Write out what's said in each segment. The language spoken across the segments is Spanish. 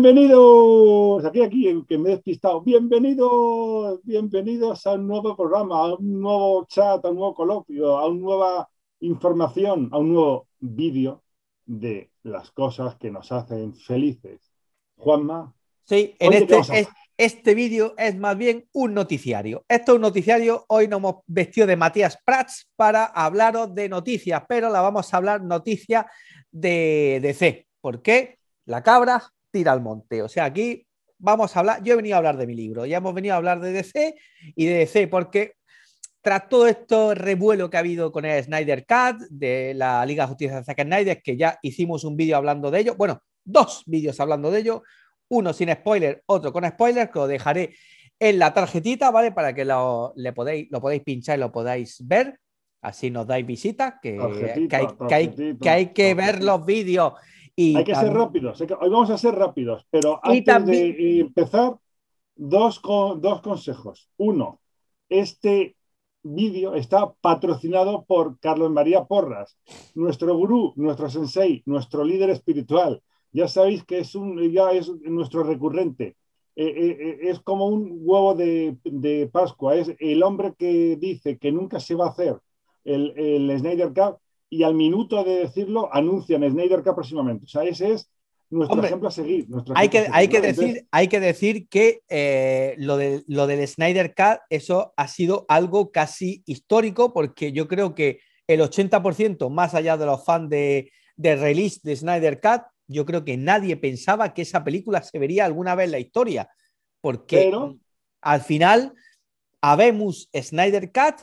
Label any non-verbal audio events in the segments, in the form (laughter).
Bienvenidos, aquí, aquí, que me he despistado. Bienvenidos, bienvenidos a un nuevo programa, a un nuevo chat, a un nuevo coloquio, a una nueva información, a un nuevo vídeo de las cosas que nos hacen felices. Juanma. Sí, en este, este vídeo es más bien un noticiario. Esto es un noticiario. Hoy nos hemos vestido de Matías Prats para hablaros de noticias, pero la vamos a hablar noticia de, de C. ¿Por qué? La cabra tira al monte. O sea, aquí vamos a hablar, yo he venido a hablar de mi libro, ya hemos venido a hablar de DC y de DC, porque tras todo esto revuelo que ha habido con el Snyder Cat, de la Liga Justicia de Zack Snyder, que ya hicimos un vídeo hablando de ello, bueno, dos vídeos hablando de ello, uno sin spoiler, otro con spoiler, que os dejaré en la tarjetita, ¿vale? Para que lo, le podéis, lo podáis pinchar y lo podáis ver. Así nos dais Visita que, que, hay, que, que, hay, que ver los vídeos hay que ser rápidos, hoy vamos a ser rápidos, pero antes de empezar, dos, dos consejos. Uno, este vídeo está patrocinado por Carlos María Porras, nuestro gurú, nuestro sensei, nuestro líder espiritual. Ya sabéis que es, un, ya es nuestro recurrente. Eh, eh, eh, es como un huevo de, Pascua, es el hombre que dice que nunca se va a hacer el, el Snyder Cup y al minuto de decirlo anuncian Snyder Cat próximamente. O sea, ese es nuestro ejemplo a seguir. Hay que, hay, que decir, que eh, lo, de, lo del Snyder Cat eso ha sido algo casi histórico, porque yo creo que el 80%, más allá de los fans de, release de Snyder Cut, yo creo que nadie pensaba que esa película se vería alguna vez en la historia, porque al final habemos Snyder Cut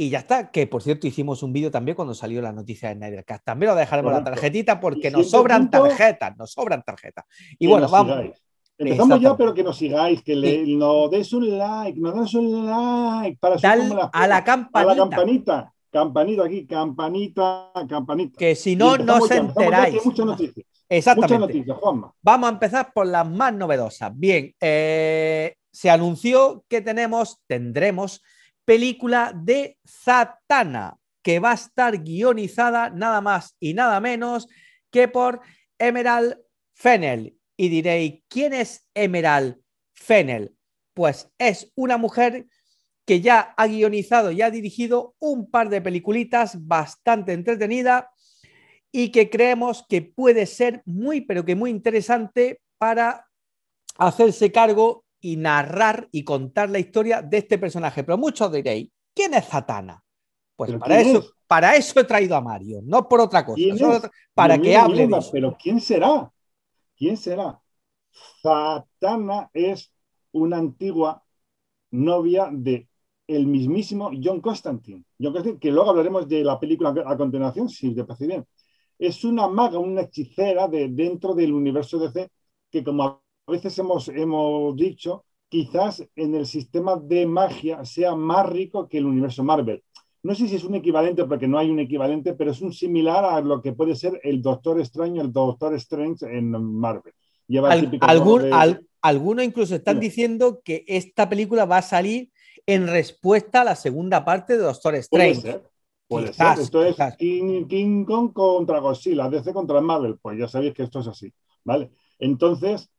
y ya está, que por cierto hicimos un vídeo también cuando salió la noticia de Snyder También lo dejaremos la tarjetita porque nos sobran tarjetas, nos sobran tarjetas. Y bueno, vamos. Empezamos ya, pero que nos sigáis, que le, nos des un like, nos des un like para a la campanita. A la campanita, campanita aquí, campanita, campanita. Que si no, no se enteráis. Exactamente. Vamos a empezar por las más novedosas. Bien, eh, se anunció que tenemos, tendremos película de Satana que va a estar guionizada nada más y nada menos que por Emerald Fennel. Y diréis, ¿quién es Emerald Fennel? Pues es una mujer que ya ha guionizado y ha dirigido un par de peliculitas bastante entretenida y que creemos que puede ser muy, pero que muy interesante para hacerse cargo y narrar y contar la historia de este personaje. Pero muchos diréis, ¿quién es Zatanna? Pues para eso, para eso he traído a Mario, no por otra cosa, para que hable. pero ¿quién será? ¿Quién será? Zatanna es una antigua novia de el mismísimo John Constantine. John Constantine, que luego hablaremos de la película a continuación, si te parece bien. Es una maga, una hechicera de, dentro del universo DC, que como a veces hemos, hemos dicho, quizás en el sistema de magia sea más rico que el universo Marvel. No sé si es un equivalente, porque no hay un equivalente, pero es un similar a lo que puede ser el Doctor Extraño, el Doctor Strange en Marvel. algunos incluso están diciendo que esta película va a salir en respuesta a la segunda parte de Doctor Strange. Puede ser. Esto es King, King Kong contra Godzilla, DC contra Marvel. Pues ya sabéis que esto es así. ¿vale? Entonces,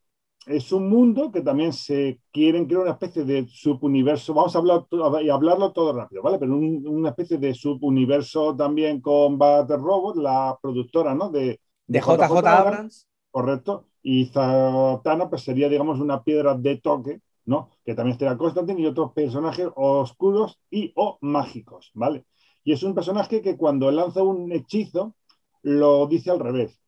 es un mundo que también se quieren crear una especie de subuniverso. Vamos a hablar y hablarlo todo rápido, ¿vale? Pero una especie de subuniverso también con Battle Robot, la productora, ¿no? De, de JJ, Abrams. Correcto. Y Zatanna pues, sería, digamos, una piedra de toque, ¿no? Que también estaría Constantine y otros personajes oscuros y o mágicos, ¿vale? Y es un personaje que cuando lanza un hechizo lo dice al revés.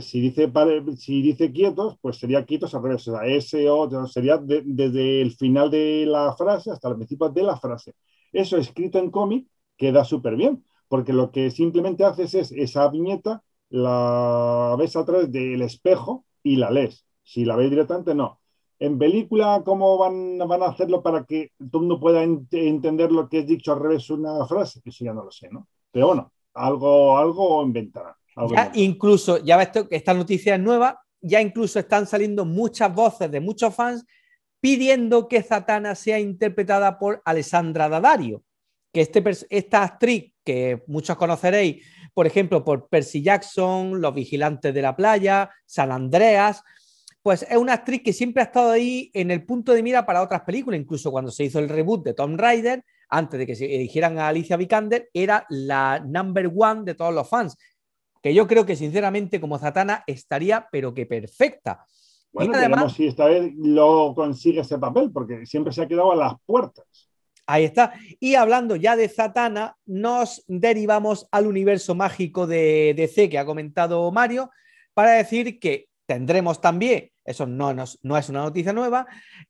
Si dice, si dice quietos, pues sería quietos al revés, o sea, ese O, sería desde el final de la frase hasta el principio de la frase. Eso escrito en cómic queda súper bien, porque lo que simplemente haces es esa viñeta, la ves a través del espejo y la lees. Si la ves directamente, no. En película, ¿cómo van, van a hacerlo para que todo el mundo pueda entender lo que es dicho al revés una frase? Eso ya no lo sé, ¿no? Pero bueno, algo, algo inventarán. Ah, ya incluso, ya esta noticia es nueva, ya incluso están saliendo muchas voces de muchos fans pidiendo que Satana sea interpretada por Alessandra D'Adario, que este, esta actriz que muchos conoceréis, por ejemplo, por Percy Jackson, Los Vigilantes de la Playa, San Andreas, pues es una actriz que siempre ha estado ahí en el punto de mira para otras películas, incluso cuando se hizo el reboot de Tom Rider, antes de que se eligieran a Alicia Vikander, era la number one de todos los fans que yo creo que sinceramente como Zatana estaría pero que perfecta. Bueno, además, si esta vez lo consigue ese papel, porque siempre se ha quedado a las puertas. Ahí está. Y hablando ya de Zatanna, nos derivamos al universo mágico de DC que ha comentado Mario para decir que tendremos también, eso no, no es una noticia nueva,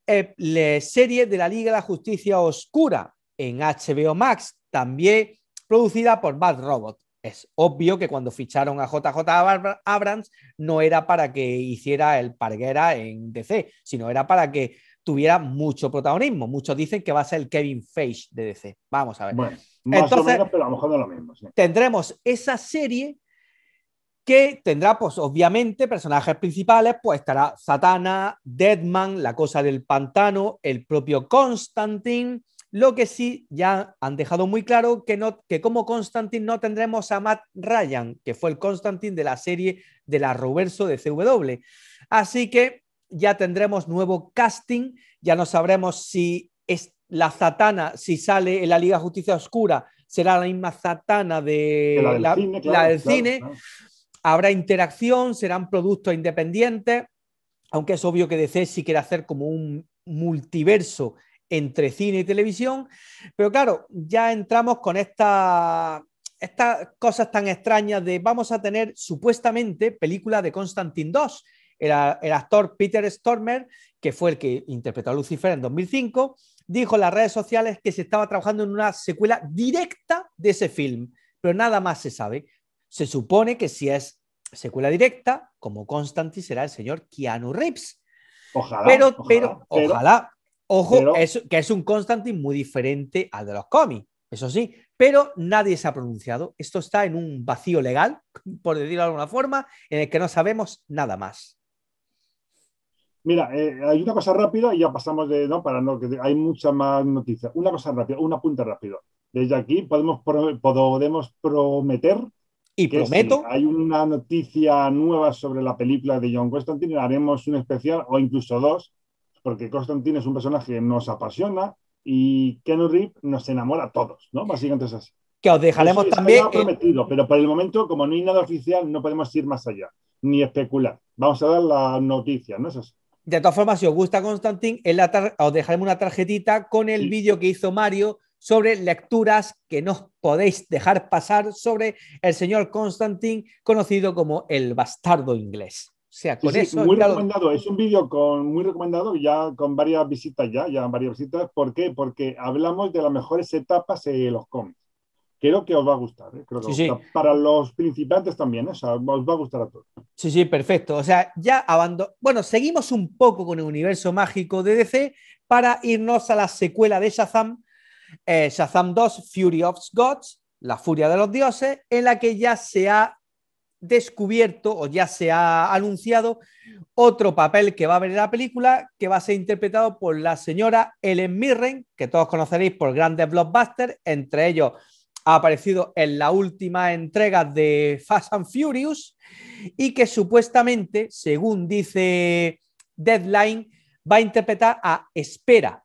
eh, la serie de la Liga de la Justicia Oscura en HBO Max, también producida por Bad Robot es obvio que cuando ficharon a JJ Abrams no era para que hiciera el parguera en DC, sino era para que tuviera mucho protagonismo. Muchos dicen que va a ser el Kevin Feige de DC. Vamos a ver. a lo mejor lo mismo. Tendremos esa serie que tendrá, pues obviamente, personajes principales, pues estará Satana, Deadman, la cosa del pantano, el propio Constantine, lo que sí ya han dejado muy claro que, no, que como Constantin, no tendremos a Matt Ryan, que fue el Constantin de la serie de la Roverso de CW. Así que ya tendremos nuevo casting, ya no sabremos si es la Zatana, si sale en la Liga Justicia Oscura, será la misma Zatana de la del cine. Habrá interacción, serán productos independientes, aunque es obvio que DC sí quiere hacer como un multiverso entre cine y televisión. Pero claro, ya entramos con esta, estas cosas tan extrañas de vamos a tener supuestamente película de Constantine 2. El, actor Peter Stormer, que fue el que interpretó a Lucifer en 2005, dijo en las redes sociales que se estaba trabajando en una secuela directa de ese film, pero nada más se sabe. Se supone que si es secuela directa, como Constantine será el señor Keanu Reeves. ojalá, pero, ojalá, Ojo, que es un Constantine muy diferente al de los cómics, eso sí, pero nadie se ha pronunciado. Esto está en un vacío legal, (laughs) por decirlo de alguna forma, en el que no sabemos nada más. Mira, eh, hay una cosa rápida y ya pasamos de, no, para no, que hay mucha más noticia, Una cosa rápida, un apunte rápido. Desde aquí podemos, podemos prometer y prometo. hay una noticia nueva sobre la película de John Constantine, haremos un especial o incluso dos porque Constantine es un personaje que nos apasiona y Ken Rip nos enamora a todos, ¿no? Básicamente es así. Que os dejaremos también. prometido, pero por el momento, como no hay nada oficial, no podemos ir más allá, ni especular. Vamos a dar la noticia, ¿no es así? De todas formas, si os gusta Constantin, os dejaremos una tarjetita con el vídeo que hizo Mario sobre lecturas que no podéis dejar pasar sobre el señor Constantine conocido como el bastardo inglés sea, con eso. muy recomendado, es un vídeo muy recomendado, ya con varias visitas ya, ya varias visitas. ¿Por qué? Porque hablamos de las mejores etapas de los cómics. Creo que os va a gustar, ¿eh? para los principiantes también, ¿eh? os va a gustar a todos. Sí, sí, perfecto. O sea, ya abando Bueno, seguimos un poco con el universo mágico de DC para irnos a la secuela de Shazam, eh, Shazam 2, Fury of Gods, la furia de los dioses, en la que ya se ha descubierto o ya se ha anunciado otro papel que va a haber en la película que va a ser interpretado por la señora Ellen Mirren, que todos conoceréis por grandes blockbusters, entre ellos ha aparecido en la última entrega de Fast and Furious y que supuestamente, según dice Deadline, va a interpretar a Espera,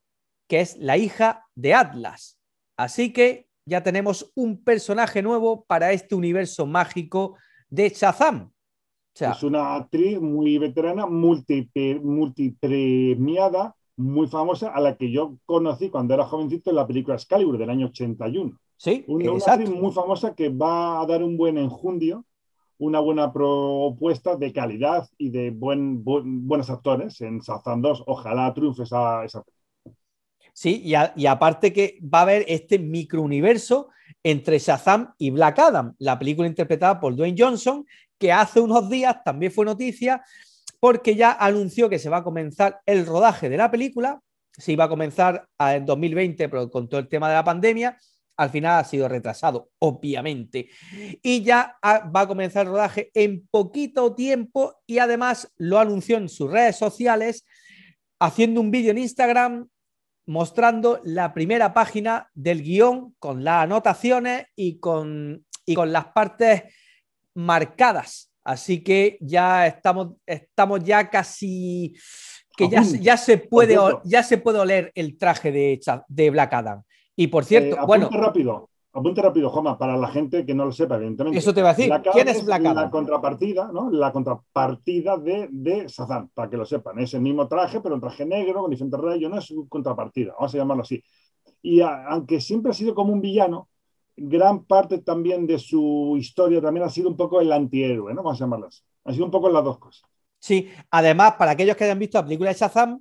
que es la hija de Atlas. Así que ya tenemos un personaje nuevo para este universo mágico de Shazam. es una actriz muy veterana, multi eh, multipremiada, muy famosa, a la que yo conocí cuando era jovencito en la película Excalibur del año 81. Sí, una, actriz muy famosa que va a dar un buen enjundio, una buena propuesta de calidad y de buen, buenos actores en Shazam 2. Ojalá triunfe esa, Sí, y, y, aparte que va a haber este microuniverso entre Shazam y Black Adam, la película interpretada por Dwayne Johnson, que hace unos días también fue noticia porque ya anunció que se va a comenzar el rodaje de la película, se iba a comenzar en 2020, pero con todo el tema de la pandemia, al final ha sido retrasado, obviamente. Y ya va a comenzar el rodaje en poquito tiempo y además lo anunció en sus redes sociales, haciendo un vídeo en Instagram mostrando la primera página del guión con las anotaciones y con, con las partes marcadas. Así que ya estamos, estamos ya casi que ya, ya, se puede, ya se puede oler el traje de, de Black Adam. Y por cierto, eh, bueno. rápido. Apunte rápido, Joma, para la gente que no lo sepa, evidentemente. Eso te va a decir. ¿Quién es Black La contrapartida, ¿no? La contrapartida de, de Shazam, para que lo sepan. Es el mismo traje, pero un traje negro, con diferentes rayos, no es su contrapartida, vamos a llamarlo así. Y aunque siempre ha sido como un villano, gran parte también de su historia también ha sido un poco el antihéroe, ¿no? Vamos a llamarlo así. Ha sido un poco las dos cosas. Sí, además, para aquellos que hayan visto la película de Shazam,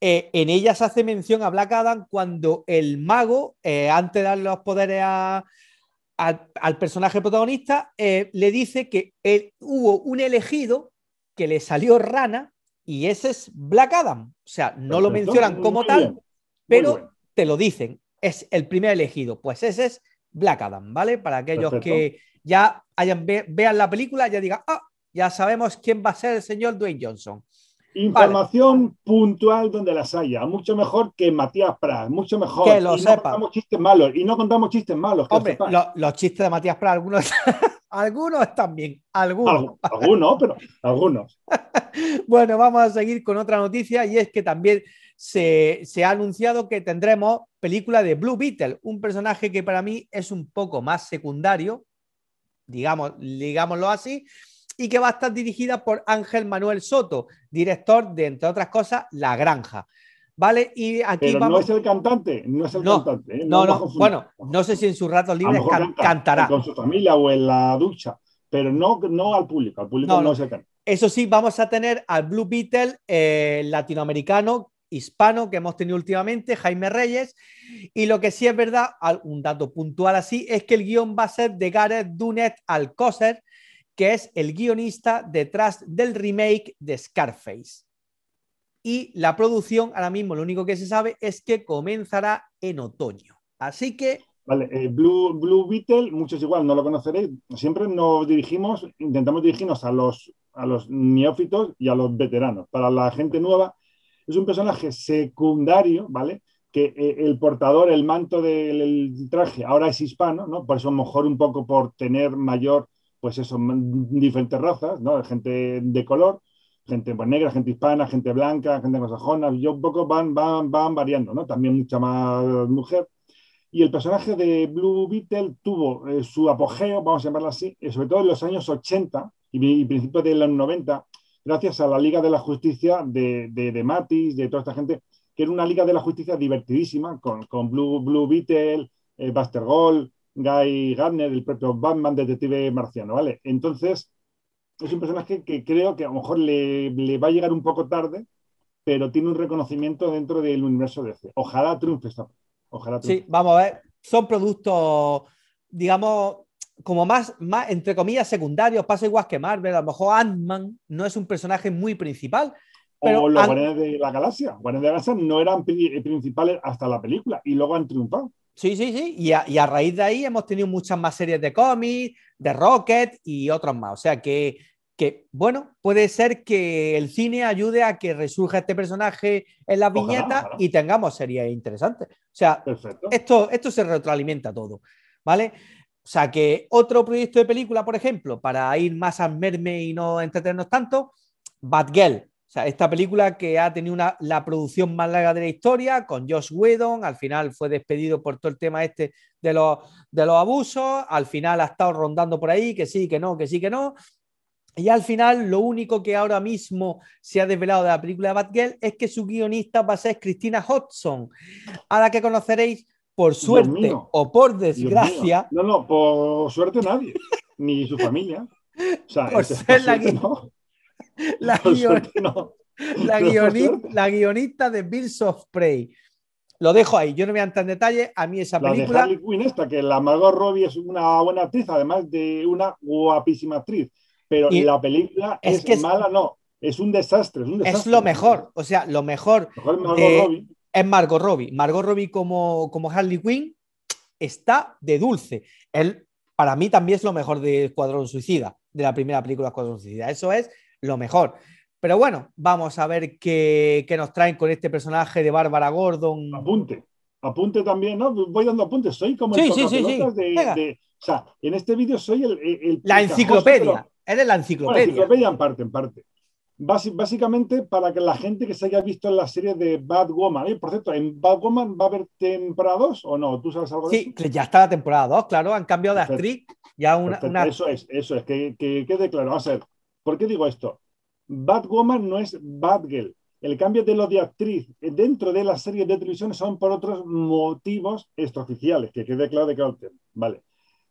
eh, en ella se hace mención a Black Adam cuando el mago, eh, antes de dar los poderes al personaje protagonista, eh, le dice que hubo un elegido que le salió rana y ese es Black Adam. O sea, no lo mencionan como tal, pero te lo dicen. Es el primer elegido. Pues ese es Black Adam, ¿vale? Para aquellos que ya hayan, vean la película, ya digan, ah, ya sabemos quién va a ser el señor Dwayne Johnson. Información puntual donde las haya, mucho mejor que Matías Prat, mucho mejor. Que lo No contamos chistes malos, y no contamos chistes malos. los chistes de Matías Prat, algunos, (laughs) algunos están bien, algunos. algunos, pero algunos. (laughs) bueno, vamos a seguir con otra noticia y es que también se, ha anunciado que tendremos película de Blue Beetle, un personaje que para mí es un poco más secundario, digamos, digámoslo así y que va a estar dirigida por Ángel Manuel Soto, director de, entre otras cosas, La Granja. ¿Vale? Y aquí no es el cantante, no es el cantante. ¿eh? No, no, bueno, no sé si en sus ratos libres cantará. Con su familia o en la ducha pero no, no al público, al público no, Eso sí, vamos a tener al Blue Beetle eh, latinoamericano, hispano que hemos tenido últimamente, Jaime Reyes, y lo que sí es verdad, un dato puntual así, es que el guión va a ser de Gareth Dunet Coser, que es el guionista detrás del remake de Scarface. Y la producción, ahora mismo lo único que se sabe es que comenzará en otoño. Así que... Vale, eh, Blue, Blue Beetle, muchos igual no lo conoceréis. Siempre nos dirigimos, intentamos dirigirnos a los, a los neófitos y a los veteranos. Para la gente nueva, es un personaje secundario, ¿vale? que eh, el portador, el manto del traje ahora es hispano, ¿no? Por eso lo mejor un poco por tener mayor pues eso, diferentes razas, ¿no? Gente de color, gente pues, negra, gente hispana, gente blanca, gente anglosajona, yo un poco van, van, van variando, ¿no? También mucha más mujer. Y el personaje de Blue Beetle tuvo eh, su apogeo, vamos a llamarlo así, eh, sobre todo en los años 80 y, principios de los 90, gracias a la Liga de la Justicia de, de, de, Matis, de toda esta gente, que era una Liga de la Justicia divertidísima, con, Blue, Blue Beetle, eh, Buster Gold, Guy Gardner, el propio Batman, detective marciano, ¿vale? Entonces, es un personaje que creo que a lo mejor le, va a llegar un poco tarde, pero tiene un reconocimiento dentro del universo de DC. Ojalá triunfe esta. Ojalá triunfe. Sí, vamos a ver. Son productos, digamos, como más, más, entre comillas, secundarios. Pasa igual que Marvel. A lo mejor Ant-Man no es un personaje muy principal. Pero o los Guardianes de la Galaxia. Guardianes de la Galaxia no eran eh, principales hasta la película y luego han triunfado. Sí, sí, sí. Y a, raíz de ahí hemos tenido muchas más series de cómics, de Rocket y otras más. O sea que, bueno, puede ser que el cine ayude a que resurja este personaje en las viñeta viñetas y tengamos series interesantes. O sea, esto, esto se retroalimenta todo. ¿Vale? O sea que otro proyecto de película, por ejemplo, para ir más a merme y no entretenernos tanto, Batgirl. O sea, esta película que ha tenido la producción más larga de la historia, con Josh Whedon, al final fue despedido por todo el tema este de los, de los abusos, al final ha estado rondando por ahí, que sí, que no, que sí, que no. Y al final, lo único que ahora mismo se ha desvelado de la película de Batgirl es que su guionista va a ser Christina Hodgson, a la que conoceréis por suerte o por desgracia. No, no, por suerte nadie, ni su familia. O sea, (laughs) no. (laughs) La, guionita guionista, de Bills of Prey. Lo dejo ahí, yo no voy a entrar en detalle. A mí esa película. La de Harley Quinn, esta, que la Margot Robbie es una buena actriz, además de una guapísima actriz. Pero la película es, que mala, no. Es un desastre, es lo mejor, o sea, lo mejor. Es Margot Robbie. Margot Robbie como, como Harley Quinn está de dulce. Él, para mí también es lo mejor de Escuadrón Suicida, de la primera película Escuadrón Suicida. Eso es lo mejor. Pero bueno, vamos a ver qué, nos traen con este personaje de Bárbara Gordon. Apunte, apunte también, ¿no? Voy dando apuntes, soy como el sí, sí, sí, de, O sea, en este vídeo soy el... la enciclopedia, eres la enciclopedia. La enciclopedia en parte, en parte. básicamente para que la gente que se haya visto en la serie de Batwoman, Woman, ¿eh? por cierto, ¿en Woman va a haber temporada 2 o no? ¿Tú sabes algo de sí, ya está la temporada 2, claro, han cambiado de actriz, ya una, Eso es, eso es, que, que quede claro. va a ser ¿Por qué digo esto? Batwoman no es Batgirl. El cambio de lo de actriz dentro de las series de televisión son por otros motivos oficiales, que quede claro de que Vale.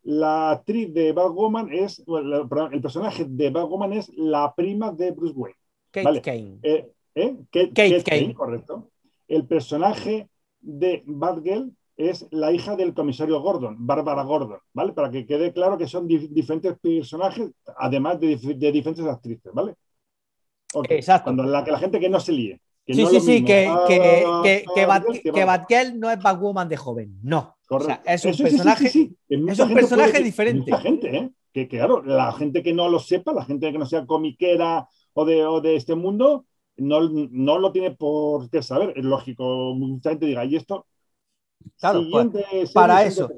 La actriz de Batwoman es, el personaje de Batwoman es la prima de Bruce Wayne. Kate Kane. Eh, eh, Kate, Kane, correcto. El personaje de Batgirl es la hija del comisario Gordon, Bárbara Gordon, ¿vale? Para que quede claro que son diferentes personajes, además de, diferentes actrices, ¿vale? Exacto. Cuando la, que la gente que no se líe. sí, sí, sí, que, que, Batgirl no es Batwoman de joven, no. Correcto. es un personaje, es un personaje diferente. gente, ¿eh? Que claro, la gente que no lo sepa, la gente que no sea comiquera o de, o de este mundo, no, no lo tiene por qué saber. Es lógico, mucha gente diga, ¿y esto Claro, pues, para eso.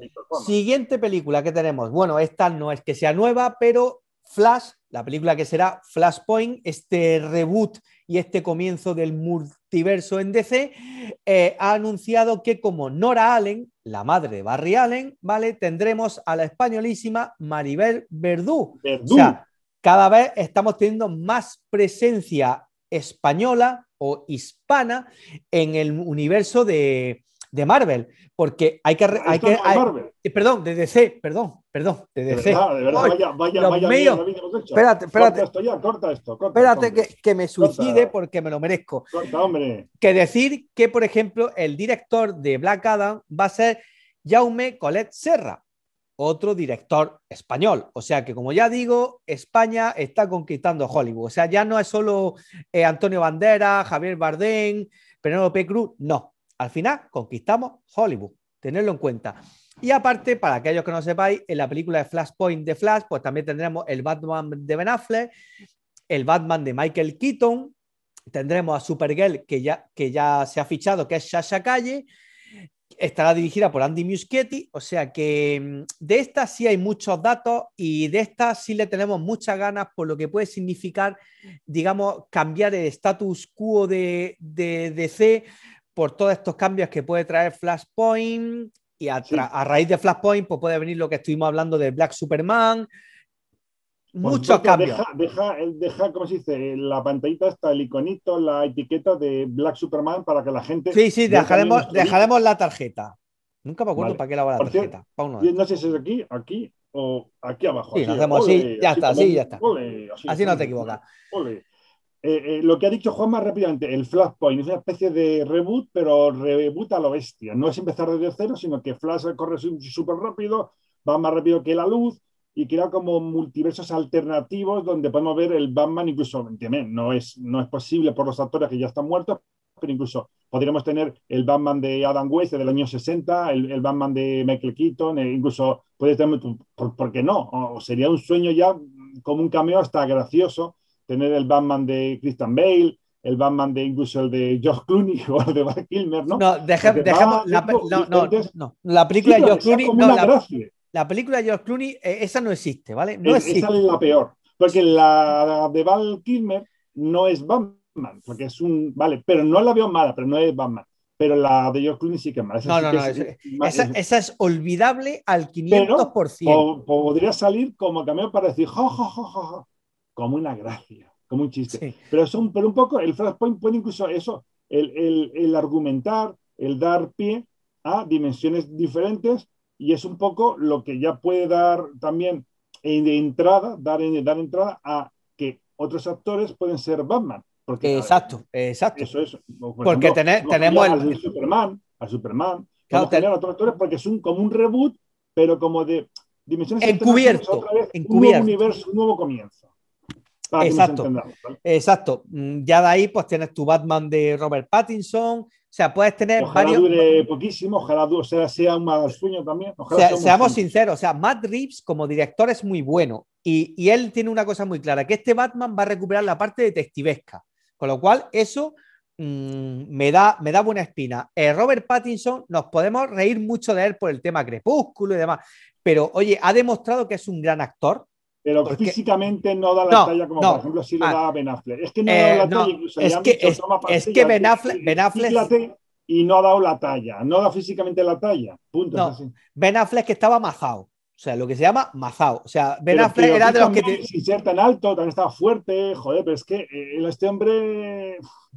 siguiente película que tenemos. Bueno, esta no es que sea nueva, pero Flash, la película que será Flashpoint, este reboot y este comienzo del multiverso en DC, eh, ha anunciado que como Nora Allen, la madre de Barry Allen, ¿vale? Tendremos a la españolísima Maribel Verdú. Verdú. O sea, cada vez estamos teniendo más presencia española o hispana en el universo de, de Marvel, porque hay que... Ah, hay eh, perdón, de DC, perdón, perdón, de DC. vaya, vaya, espérate, espérate. esto ya, corta esto. que, me suicide porque me lo merezco. hombre. Que decir que, por ejemplo, el director de Black Adam va a ser Jaume Colette Serra, otro director español. O sea que, como ya digo, España está conquistando Hollywood. O sea, ya no es solo eh, Antonio Bandera, Javier Bardem, Penélope Cruz, no. Al final conquistamos Hollywood, tenerlo en cuenta. Y aparte, para aquellos que no sepáis, en la película de Flashpoint de Flash, pues también tendremos el Batman de Ben Affleck, el Batman de Michael Keaton, tendremos a Supergirl, que ya, que ya se ha fichado, que es Sasha Calle, estará dirigida por Andy Muschietti, o sea que mm, de esta sí hay muchos datos y de esta sí le tenemos muchas ganas por lo que puede significar, digamos, cambiar el status quo de DC por todos estos cambios que puede traer Flashpoint y a, raíz de Flashpoint pues puede venir lo que estuvimos hablando de Black Superman. Pues Muchos cambios. Deja, deja, deja, ¿cómo se dice? La pantallita está el iconito, la etiqueta de Black Superman para que la gente. Sí, sí, dejaremos, dejaremos la tarjeta. Nunca me acuerdo para qué la tarjeta. no sé si es aquí, aquí o aquí abajo. Sí, hacemos así, ya está, así, ya está. así, no te equivocas. Eh, eh, lo que ha dicho Juan más rápidamente, el Flashpoint es una especie de reboot, pero reboot a lo bestia. No es empezar desde cero, sino que Flash corre súper rápido, va más rápido que la luz y crea como multiversos alternativos donde podemos ver el Batman incluso, No es, no es posible por los actores que ya están muertos, pero incluso podríamos tener el Batman de Adam West del año 60, el, Batman de Michael Keaton, eh, incluso puede tener, ¿por, qué no? sería un sueño ya como un cameo hasta gracioso tener el Batman de Christian Bale, el Batman de incluso de Josh Clooney o (laughs) el de Val Kilmer, ¿no? No, deja, dejamos la, no, no, no, la película de Josh Clooney. No, la, la, película de Josh Clooney, eh, esa no existe, ¿vale? No existe. Esa es la peor, porque la de Val Kilmer no es Batman, porque es un. Vale, pero no la veo mala, pero no es Batman. Pero la de George Clooney sí que es mala. no, no, no. Es, esa, es, esa, es olvidable al 500%. Pero, podría salir como cameo para decir... jo, jo, jo, jo, como una gracia, como un chiste. Pero, es un, pero un poco el flashpoint puede incluso eso, el, el, argumentar, el dar pie a dimensiones diferentes y es un poco lo que ya puede dar también de entrada, dar, dar entrada a que otros actores pueden ser Batman. Porque, exacto, exacto. Eso, es. porque tenemos el... Al Superman, al Superman. Claro, ten... a otros actores porque es un, como un reboot, pero como de dimensiones encubierto, otra encubierto. un nuevo universo, un nuevo comienzo. Exacto. Mm, ya de ahí, pues tienes tu Batman de Robert Pattinson. O sea, puedes tener ojalá varios. dure poquísimo, ojalá dure, o sea, sea un sueño también. sea, seamos sinceros, o sea, Matt Reeves como director es muy bueno y, él tiene una cosa muy clara, que este Batman va a recuperar la parte detectivesca, con lo cual eso mm, me, da, me da buena espina. Eh, Robert Pattinson, nos podemos reír mucho de él por el tema Crepúsculo y demás, pero oye, ha demostrado que es un gran actor, pero físicamente no da la talla como por ejemplo si le ah. da a Ben Es que no eh, da la talla, incluso es que, es, que Ben Affleck, y no ha dado la talla, no da físicamente la talla, punto. Es Ben que estaba mazado, o sea, lo que se llama majado, o sea, Ben era de los que... Si Sin ser tan alto, tan estaba fuerte, joder, pero es que eh, este hombre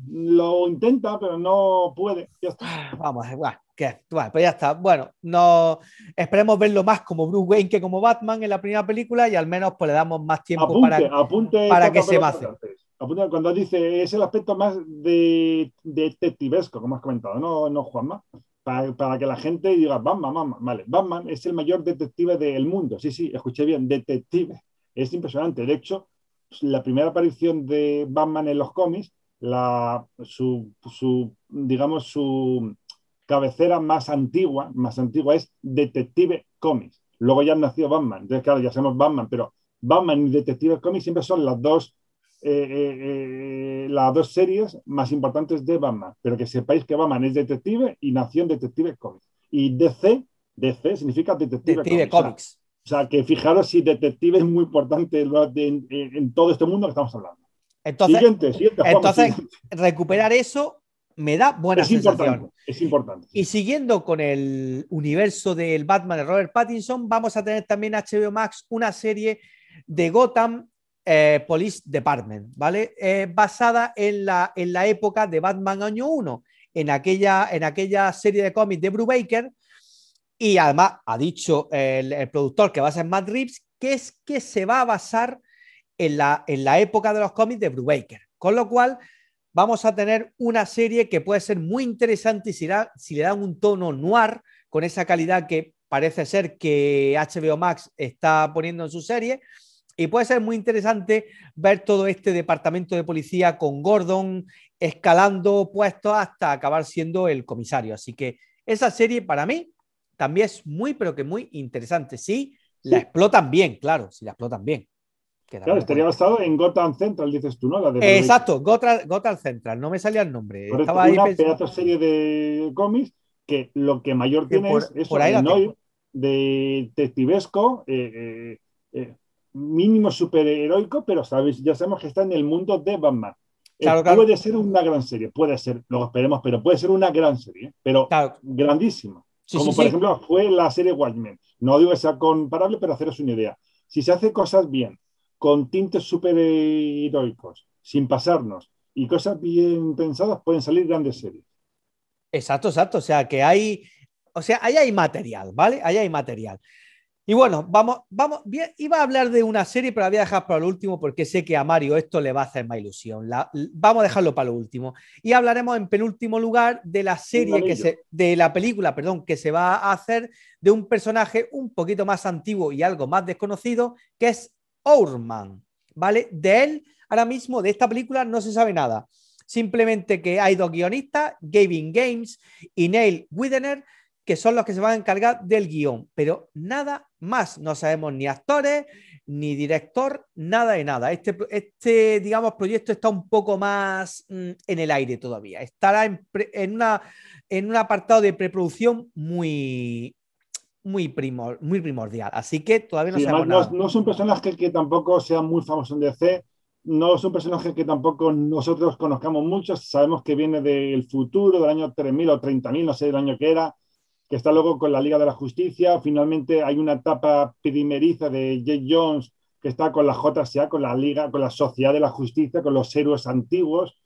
lo intenta, pero no puede, ya está. (sighs) Vamos, igual. Eh, bueno, pues ya está. Bueno, no, esperemos verlo más como Bruce Wayne que como Batman en la primera película y al menos pues le damos más tiempo para, que se base Apunte cuando dice, es el aspecto más de, detectivesco, como has comentado, ¿no, no Juanma? Para, que la gente diga, Batman, Batman, vale, Batman es el mayor detective del mundo. Sí, sí, escuché bien, detective. Es impresionante. De hecho, la primera aparición de Batman en los cómics, la, su, digamos, su, cabecera más antigua, más antigua es Detective Comics. Luego ya nació Batman, entonces claro, ya sabemos Batman, pero Batman y Detective Comics siempre son las dos, eh, eh, eh, las dos series más importantes de Batman. Pero que sepáis que Batman es detective y nació en Detective Comics. Y DC, DC significa Detective, Comics. O, sea, que fijaros si detective es muy importante en, todo este mundo que estamos hablando. Entonces, recuperar eso me da buena es importante. Y siguiendo con el universo del Batman de Robert Pattinson, vamos a tener también HBO Max una serie de Gotham eh, Police Department, ¿vale? Eh, basada en la, en la época de Batman año 1, en aquella, en aquella serie de cómics de Brubaker. Y además ha dicho el, productor que va a ser Matt que es que se va a basar en la, en la época de los cómics de Brubaker. Con lo cual, vamos a tener una serie que puede ser muy interesante si, si le dan un tono noir con esa calidad que parece ser que HBO Max está poniendo en su serie. Y puede ser muy interesante ver todo este departamento de policía con Gordon escalando puestos hasta acabar siendo el comisario. Así que esa serie para mí también es muy, pero que muy interesante. Sí, la explotan bien, claro, si la explotan bien. Claro, estaría basado en Gotham Central, dices tú, ¿no? Exacto, Gotham, Central, no me salía el nombre. Estaba una pedazo serie de cómics que lo que mayor que tiene es por ahí de detectivesco, eh, eh, eh, mínimo superheroico, pero sabes, ya sabemos que está en el mundo de Batman. Eh, puede ser una gran serie, puede ser, lo esperemos, pero puede ser una gran serie, pero grandísima. Como por ejemplo fue la serie Watchmen. No digo que sea comparable, pero haceros una idea. Si se hace cosas bien, con tintes súper heroicos, sin pasarnos, y cosas bien pensadas pueden salir grandes series. Exacto, exacto. O sea, que hay, o sea, ahí hay material, ¿vale? Ahí hay material. Y bueno, vamos, vamos, iba a hablar de una serie, pero la voy a dejar para el último porque sé que a Mario esto le va a hacer más ilusión. vamos a dejarlo para lo último. Y hablaremos en penúltimo lugar de la serie que se, de la película, perdón, que se va a hacer de un personaje un poquito más antiguo y algo más desconocido, que es Ourman, ¿vale? De él, ahora mismo, de esta película no se sabe nada. Simplemente que hay dos guionistas, Gavin Games y Neil Widener, que son los que se van a encargar del guión, pero nada más. No sabemos ni actores, ni director, nada de nada. Este, este digamos, proyecto está un poco más mm, en el aire todavía. Estará en, en, una, en un apartado de preproducción muy, muy, muy primordial. Así que todavía no sabemos no, son personajes que tampoco sean muy famosos en DC, no son personaje que tampoco nosotros conozcamos mucho, sabemos que viene del futuro, del año 3000 o 30.000, no sé el año que era, que está luego con la Liga de la Justicia, finalmente hay una etapa primeriza de Jay Jones que está con la JSA, con la Liga, con la Sociedad de la Justicia, con los héroes antiguos,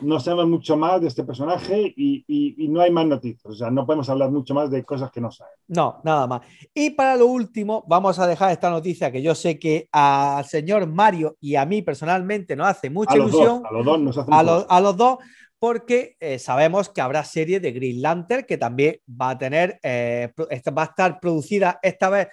no sabemos mucho más de este personaje y, no hay más noticias. O sea, no podemos hablar mucho más de cosas que no saben. No, nada más. Y para lo último, vamos a dejar esta noticia que yo sé que al señor Mario y a mí personalmente nos hace mucha ilusión. a los dos a, los, dos, porque eh, sabemos que habrá serie de Green Lantern que también va a tener, eh, va a estar producida esta vez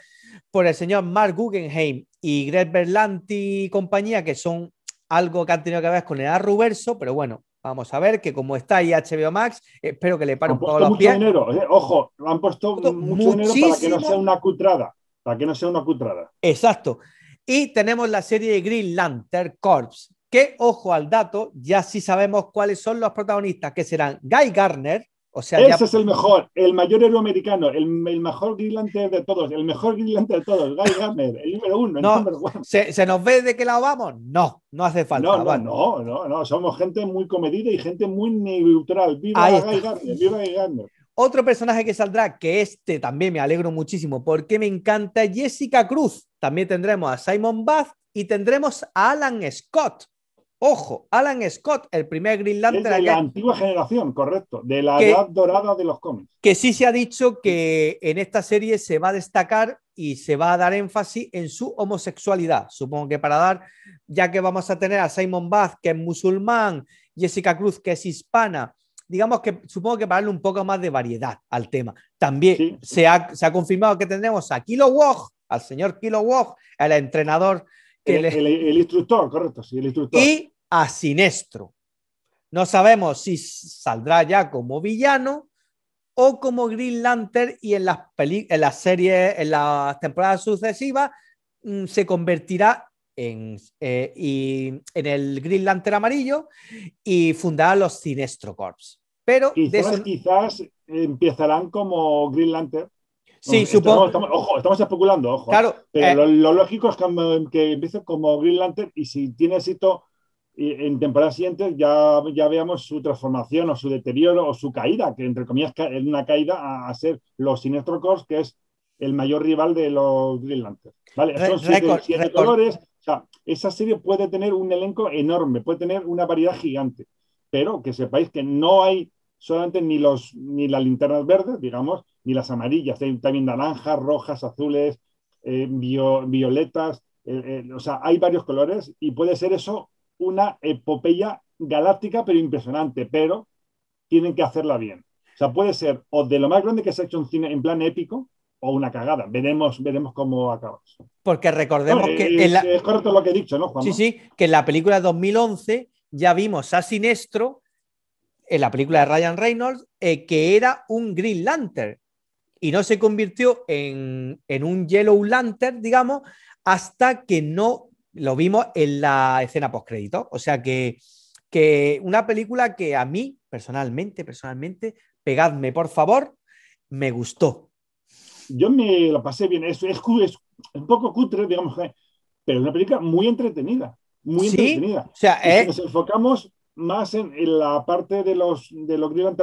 por el señor Mark Guggenheim y Greg Berlanti y compañía, que son algo que han tenido que ver con el Arruverso, pero bueno, Vamos a ver, que como está ahí HBO Max, espero que le pare un poco los mucho Dinero, ¿eh? ojo, han puesto mucho dinero para que no sea una cutrada. Para que no sea una cutrada. Exacto. Y tenemos la serie de Green Lantern Corps, que, ojo al dato, ya sí sabemos cuáles son los protagonistas, que serán Guy Garner, ese es el mejor, el mayor héroe americano, el, el mejor grillante de todos, el mejor grillante de todos, Guy Gardner, el número uno, el no, número uno. ¿se, nos ve de qué lado vamos? No, no hace falta. No, no, no, somos gente muy comedida y gente muy neutral. Viva Guy Gardner, viva Guy Gardner. Otro personaje que saldrá, que este también me alegro muchísimo, porque me encanta Jessica Cruz. También tendremos a Simon Bath y tendremos a Alan Scott, Ojo, Alan Scott, el primer Green de la antigua generación, correcto, de la edad dorada de los cómics. Que sí se ha dicho que en esta serie se va a destacar y se va a dar énfasis en su homosexualidad. Supongo que para dar, ya que vamos a tener a Simon Bath, que es musulmán, Jessica Cruz, que es hispana, digamos que supongo que para darle un poco más de variedad al tema. También se, ha, confirmado que tendremos a Kilo Wog, al señor Kilo Wog, el entrenador. Que el, el, instructor, correcto, sí, el instructor. Y a Sinestro. No sabemos si saldrá ya como villano o como Green Lantern y en las, peli en las series, en las temporadas sucesivas, mm, se convertirá en, eh, y, en el Green Lantern amarillo y fundará los Sinestro Corps. Pero quizás, de empezarán como Green Lantern. Sí, estamos, supongo. ojo, estamos especulando, ojo. Claro, ¿eh? pero eh, lo, lógico es que, que empiece como Green Lantern y si tiene éxito en temporadas siguientes ya, ya veamos su transformación o su deterioro o su caída, que entre comillas es una caída a, ser los Sinestro Corps, que es el mayor rival de los Green Lanterns. ¿vale? siete, colores. O sea, esa serie puede tener un elenco enorme, puede tener una variedad gigante, pero que sepáis que no hay solamente ni, los, ni las linternas verdes, digamos, ni las amarillas, hay también naranjas, rojas, azules, eh, violetas, eh, eh, o sea, hay varios colores y puede ser eso una epopeya galáctica, pero impresionante, pero tienen que hacerla bien. O sea, puede ser o de lo más grande que hecho un Cine en plan épico, o una cagada. Veremos, veremos cómo eso. Porque recordemos que. Eh, es, correcto lo que he dicho, ¿no, Juan? Sí, sí, que en la película de 2011 ya vimos a Sinestro, en la película de Ryan Reynolds, eh, que era un Green Lantern y no se convirtió en, en un Yellow Lantern, digamos, hasta que no lo vimos en la escena post postcrédito. O sea que, una película que a mí, personalmente, personalmente, pegadme por favor, me gustó. Yo me la pasé bien. Es, es, un poco cutre, digamos, eh, pero es una película muy entretenida. Muy entretenida. O sea, ¿eh? nos enfocamos más en, la parte de los de los Green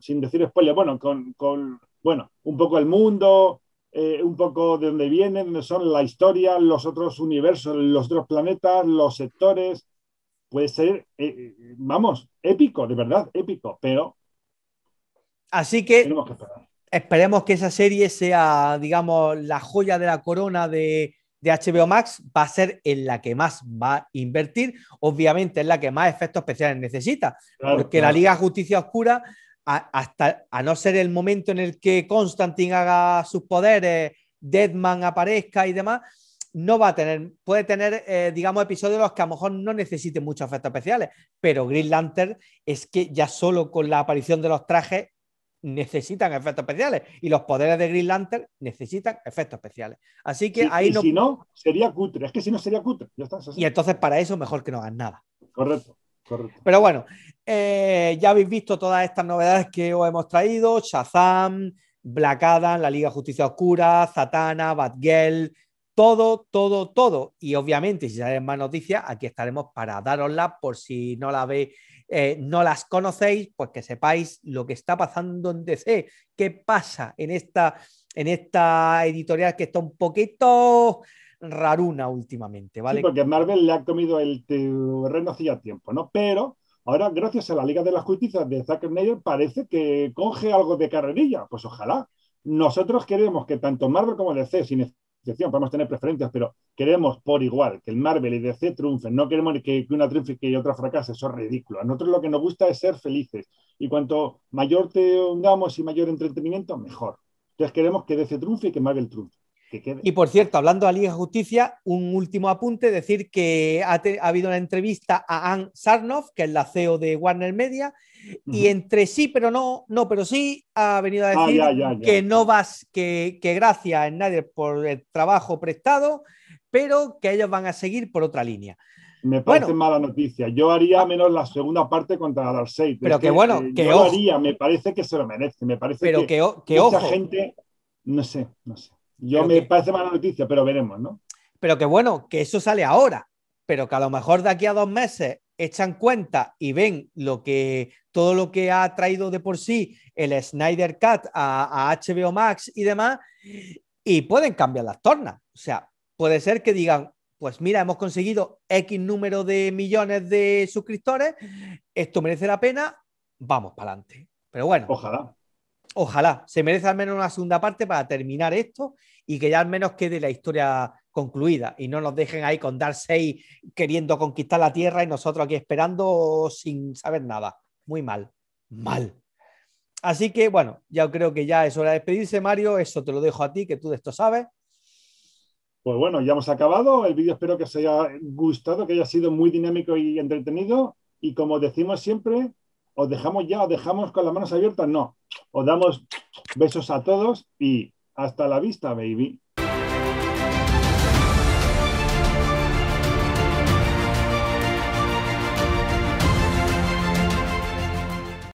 sin decir spoiler, bueno, con, con bueno, un poco el mundo, eh, un poco de dónde vienen, dónde son la historia, los otros universos, los otros planetas, los sectores. Puede ser, eh, vamos, épico, de verdad, épico, pero. Así que, esperemos que esa serie sea, digamos, la joya de la corona de, de HBO Max va a ser en la que más va a invertir, obviamente es la que más efectos especiales necesita, porque la Liga Justicia Oscura hasta, a no ser el momento en el que Constantine haga sus poderes, Deadman aparezca y demás, no va a tener, puede tener, eh, digamos, episodios los que a lo mejor no necesiten muchos efectos especiales, pero Green Lantern es que ya solo con la aparición de los trajes necesitan efectos especiales y los poderes de Green Lantern necesitan efectos especiales. Así que ahí y no. Si no, sería cutre, es que si no sería cutre. y entonces para eso mejor que no hagan nada. Correcto. Pero bueno, eh, ya habéis visto todas estas novedades que os hemos traído: Shazam, Black Adam, la Liga Justicia Oscura, Zatana, Batgirl, todo, todo, todo. Y obviamente, si sabéis más noticias, aquí estaremos para daroslas por si no la veis, eh, no las conocéis, pues que sepáis lo que está pasando en DC, qué pasa en esta, en esta editorial que está un poquito raruna últimamente, ¿vale? Sí, porque Marvel le ha comido el terreno hacía tiempo, ¿no? Pero ahora, gracias a la Liga de las Justicias de Zack Snyder, parece que coge algo de carrerilla. Pues ojalá. Nosotros queremos que tanto Marvel como DC, sin excepción, podemos tener preferencias, pero queremos por igual que el Marvel y DC triunfen. No queremos que, una triunfe y que otra fracase, eso es ridículo. A nosotros lo que nos gusta es ser felices. Y cuanto mayor te hundamos y mayor entretenimiento, mejor. Entonces queremos que DC triunfe y que Marvel triunfe. Y por cierto, hablando de la Liga de Justicia, un último apunte, decir que ha, habido una entrevista a Ann Sarnoff, que es la CEO de Warner Media, y entre sí, pero no, no, pero sí ha venido a ah, decir que no vas, que, gracias gracias nadie por el trabajo prestado, pero que ellos van a seguir por otra línea. Me parece mala noticia. Yo haría ah. menos la segunda parte contra Darkseid. Pero que, bueno, eh, que yo haría, me parece que se lo merece. Me parece pero que, que, mucha gente, no sé, no sé. Yo me parece mala noticia, pero veremos, ¿no? Pero que bueno, que eso sale ahora, pero que a lo mejor de aquí a dos meses echan cuenta y ven lo que todo lo que ha traído de por sí el Snyder Cut a, a HBO Max y demás, y pueden cambiar las tornas. O sea, puede ser que digan, pues mira, hemos conseguido X número de millones de suscriptores, esto merece la pena, vamos para adelante. Pero bueno. Ojalá ojalá se merece al menos una segunda parte para terminar esto y que ya al menos quede la historia concluida y no nos dejen ahí con Darcy queriendo conquistar la Tierra y nosotros aquí esperando sin saber nada. Muy mal, mal. Así que bueno, ya creo que ya es hora de despedirse, Mario. Eso te lo dejo a ti, que tú de esto sabes. Pues bueno, ya hemos acabado. El vídeo espero que os haya gustado, que haya sido muy dinámico y entretenido. Y como decimos siempre, os dejamos ya, os dejamos con las manos abiertas, no, os damos besos a todos y hasta la vista, baby.